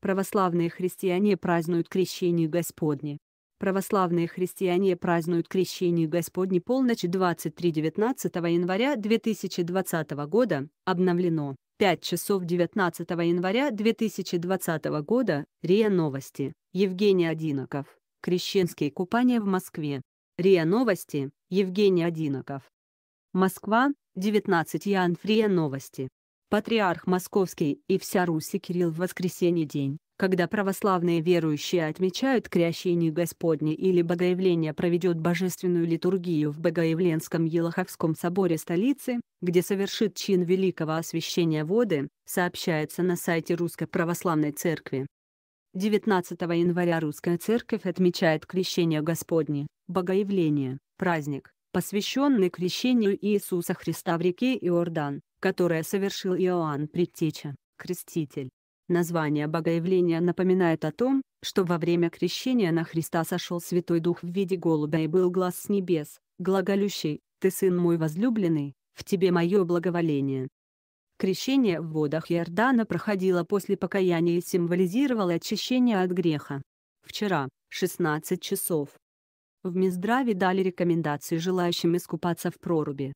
Православные христиане празднуют крещение Господне. Православные христиане празднуют крещение Господне полночь 23-19 января 2020 года, обновлено. 5 часов 19 января 2020 года, РИА Новости, Евгений Одиноков. Крещенские купания в Москве. РИА Новости, Евгений Одиноков. Москва, 19 Ян Фрия Новости. Патриарх Московский и вся Руси Кирилл в воскресенье день, когда православные верующие отмечают крещение Господне или Богоявление проведет божественную литургию в Богоявленском Елоховском соборе столицы, где совершит чин великого освящения воды, сообщается на сайте Русской Православной Церкви. 19 января Русская Церковь отмечает Крещение Господне, Богоявление, праздник, посвященный крещению Иисуса Христа в реке Иордан которое совершил Иоанн Предтеча, Креститель. Название Богоявления напоминает о том, что во время крещения на Христа сошел Святой Дух в виде голубя и был глаз с небес, глаголющий «Ты сын мой возлюбленный, в тебе мое благоволение». Крещение в водах Иордана проходило после покаяния и символизировало очищение от греха. Вчера, 16 часов. В Минздраве дали рекомендации желающим искупаться в проруби.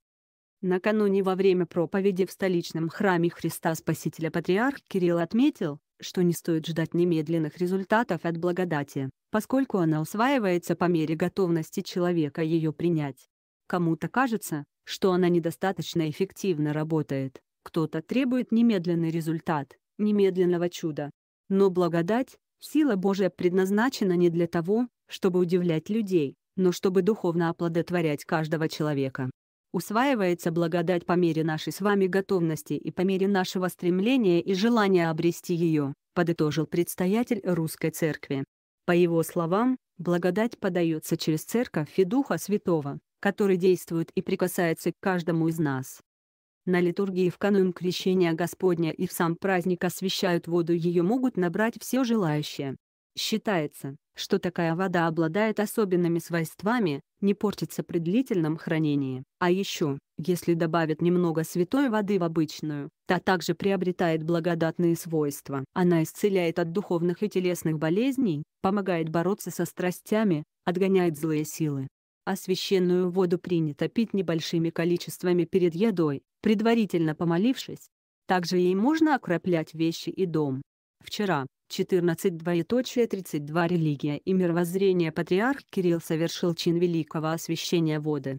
Накануне во время проповеди в столичном храме Христа Спасителя патриарх Кирилл отметил, что не стоит ждать немедленных результатов от благодати, поскольку она усваивается по мере готовности человека ее принять. Кому-то кажется, что она недостаточно эффективно работает, кто-то требует немедленный результат, немедленного чуда. Но благодать, сила Божия предназначена не для того, чтобы удивлять людей, но чтобы духовно оплодотворять каждого человека усваивается благодать по мере нашей с вами готовности и по мере нашего стремления и желания обрести ее, подытожил предстоятель Русской Церкви. По его словам, благодать подается через Церковь и Духа Святого, который действует и прикасается к каждому из нас. На литургии в канун Крещения Господня и в сам праздник освящают воду ее могут набрать все желающие. Считается, что такая вода обладает особенными свойствами, не портится при длительном хранении. А еще, если добавят немного святой воды в обычную, та также приобретает благодатные свойства. Она исцеляет от духовных и телесных болезней, помогает бороться со страстями, отгоняет злые силы. А священную воду принято пить небольшими количествами перед едой, предварительно помолившись. Также ей можно окроплять вещи и дом. Вчера, 14 двоеточие 32 Религия и мировоззрение Патриарх Кирилл совершил чин великого освящения воды,